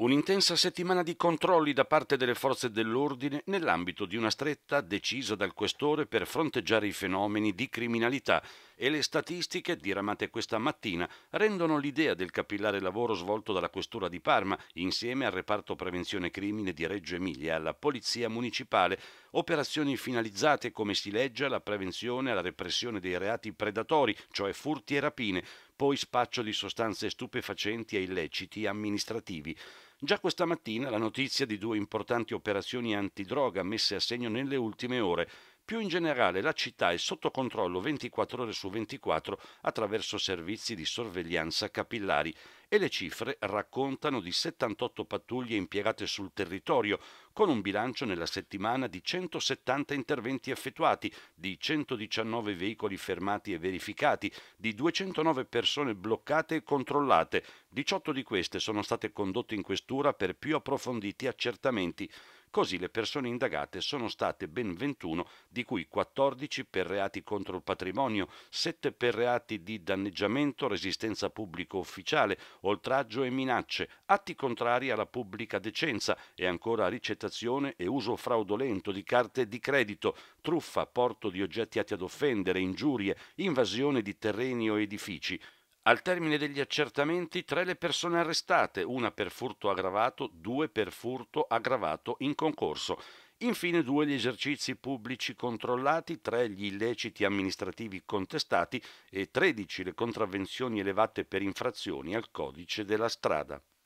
Un'intensa settimana di controlli da parte delle forze dell'ordine nell'ambito di una stretta decisa dal questore per fronteggiare i fenomeni di criminalità e le statistiche diramate questa mattina rendono l'idea del capillare lavoro svolto dalla questura di Parma insieme al reparto prevenzione crimine di Reggio Emilia e alla polizia municipale, operazioni finalizzate come si legge alla prevenzione e alla repressione dei reati predatori, cioè furti e rapine, poi spaccio di sostanze stupefacenti e illeciti amministrativi. Già questa mattina la notizia di due importanti operazioni antidroga messe a segno nelle ultime ore, più in generale la città è sotto controllo 24 ore su 24 attraverso servizi di sorveglianza capillari e le cifre raccontano di 78 pattuglie impiegate sul territorio, con un bilancio nella settimana di 170 interventi effettuati, di 119 veicoli fermati e verificati, di 209 persone bloccate e controllate. 18 di queste sono state condotte in questura per più approfonditi accertamenti. Così le persone indagate sono state ben 21, di cui 14 per reati contro il patrimonio, 7 per reati di danneggiamento, resistenza pubblico ufficiale, oltraggio e minacce, atti contrari alla pubblica decenza e ancora ricettazione e uso fraudolento di carte di credito, truffa, porto di oggetti atti ad offendere, ingiurie, invasione di terreni o edifici. Al termine degli accertamenti, tre le persone arrestate, una per furto aggravato, due per furto aggravato in concorso. Infine due gli esercizi pubblici controllati, tre gli illeciti amministrativi contestati e 13 le contravvenzioni elevate per infrazioni al codice della strada.